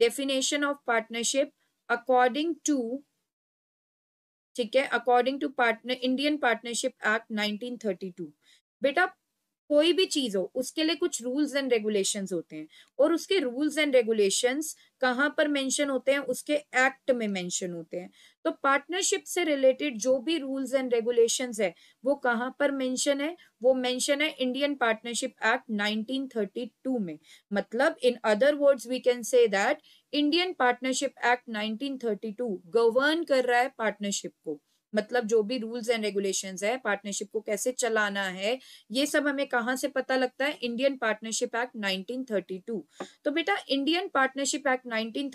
Definition of partnership according to ठीक है according to partner Indian partnership act 1932 बेटा कोई भी चीज हो उसके लिए कुछ रूल्स एंड रेगुलेशंस होते हैं और उसके रूल्स एंड रेगुलेशंस कहाँ पर मेंशन होते हैं उसके एक्ट में मेंशन होते हैं तो पार्टनरशिप से रिलेटेड जो भी रूल्स एंड रेगुलेशंस है वो कहाँ पर मेंशन है वो मेंशन है इंडियन पार्टनरशिप एक्ट 1932 में मतलब in other words we can say that Indian partnership act to govern कर रहा है पार्टनरशिप को मतलब जो भी रूल्स एंड रेगुलेशन है पार्टनरशिप को कैसे चलाना है ये सब हमें कहाँ से पता लगता है इंडियन पार्टनरशिप एक्ट नाइनटीन तो बेटा इंडियन पार्टनरशिप एक्ट नाइनटीन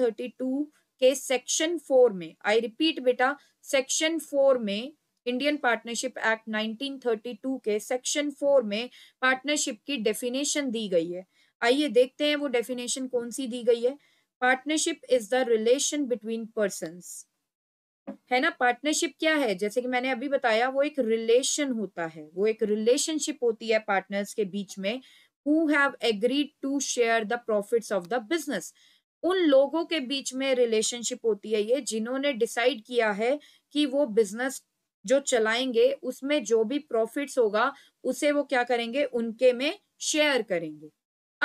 के सेक्शन फोर में आई रिपीट बेटा सेक्शन फोर में इंडियन पार्टनरशिप एक्ट 1932 के सेक्शन फोर में पार्टनरशिप की डेफिनेशन दी गई है आइए देखते हैं वो डेफिनेशन कौन सी दी गई है partnership is the relation between person है ना पार्टनरशिप क्या है जैसे कि मैंने अभी बताया वो एक रिलेशन होता है वो एक रिलेशनशिप होती है पार्टनर्स के बीच में who have agreed to share the profits of the business उन लोगों के बीच में रिलेशनशिप होती है ये जिन्होंने डिसाइड किया है कि वो बिजनेस जो चलाएंगे उसमें जो भी प्रॉफिट्स होगा उसे वो क्या करेंगे उनके में शेयर करेंगे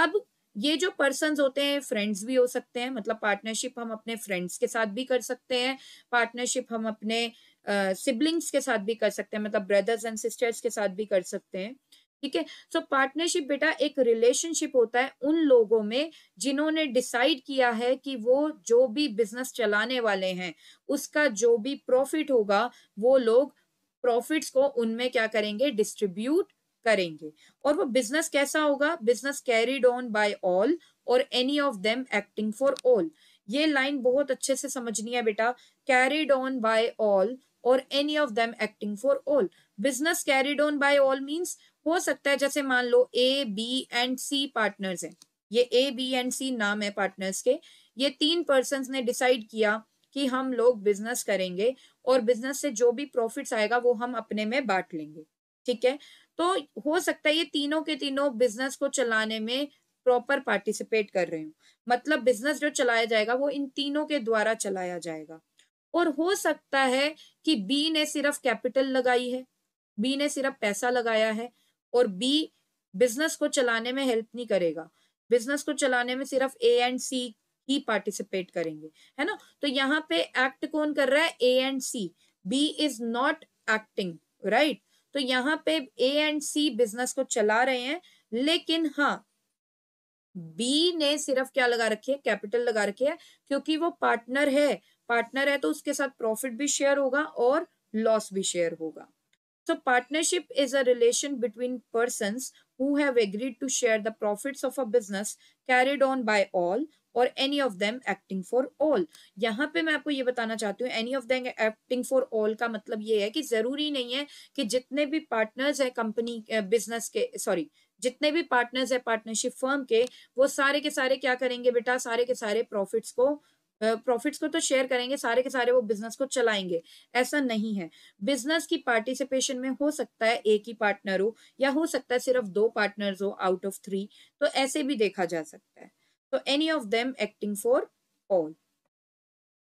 अब ये जो पर्सन होते हैं फ्रेंड्स भी हो सकते हैं मतलब पार्टनरशिप हम अपने फ्रेंड्स के साथ भी कर सकते हैं पार्टनरशिप हम अपने सिबलिंग्स uh, के साथ भी कर सकते हैं मतलब ब्रदर्स एंड सिस्टर्स के साथ भी कर सकते हैं ठीक है सो पार्टनरशिप बेटा एक रिलेशनशिप होता है उन लोगों में जिन्होंने डिसाइड किया है कि वो जो भी बिजनेस चलाने वाले हैं उसका जो भी प्रॉफिट होगा वो लोग प्रॉफिट्स को उनमें क्या करेंगे डिस्ट्रीब्यूट करेंगे और वो बिजनेस कैसा होगा business carried on by all और any of them acting for all ये लाइन बहुत अच्छे से समझनी है बेटा कैरिड ऑन बाय ऑल और any of them acting for all business carried on by all means हो सकता है जैसे मान लो A B and C partners हैं ये ए बी एंड सी नाम है पार्टनर्स के ये तीन पर्सन ने डिसाइड किया कि हम लोग बिजनेस करेंगे और बिजनेस से जो भी प्रॉफिट्स आएगा वो हम अपने में बांट लेंगे ठीक है तो हो सकता है ये तीनों के तीनों बिजनेस को चलाने में प्रॉपर पार्टिसिपेट कर रहे हो मतलब बिजनेस जो चलाया जाएगा वो इन तीनों के द्वारा चलाया जाएगा और हो सकता है कि बी ने सिर्फ कैपिटल लगाई है बी ने सिर्फ पैसा लगाया है और बी बिजनेस को चलाने में हेल्प नहीं करेगा बिजनेस को चलाने में सिर्फ ए एंड सी ही पार्टिसिपेट करेंगे है ना तो यहाँ पे एक्ट कौन कर रहा है A and C B is not acting right तो यहाँ पे ए एंड सी बिजनेस को चला रहे हैं लेकिन हाँ बी ने सिर्फ क्या लगा रखी है कैपिटल लगा रखी है क्योंकि वो पार्टनर है पार्टनर है तो उसके साथ प्रॉफिट भी शेयर होगा और लॉस भी शेयर होगा so partnership is a relation between person who have agreed to share the profits of a business carried on by all और any of them acting for all यहाँ पे मैं आपको ये बताना चाहती हूँ any of them acting for all का मतलब ये है कि जरूरी नहीं है कि जितने भी पार्टनर्स है कंपनी बिजनेस के सॉरी जितने भी पार्टनर्स है पार्टनरशिप फर्म के वो सारे के सारे क्या करेंगे बेटा सारे के सारे प्रॉफिट्स को प्रॉफिट्स uh, को तो शेयर करेंगे सारे के सारे वो बिजनेस को चलाएंगे ऐसा नहीं है बिजनेस की पार्टिसिपेशन में हो सकता है एक ही पार्टनर हो या हो सकता है सिर्फ दो पार्टनर्स हो आउट ऑफ थ्री तो ऐसे भी देखा जा सकता है So any of them acting for all.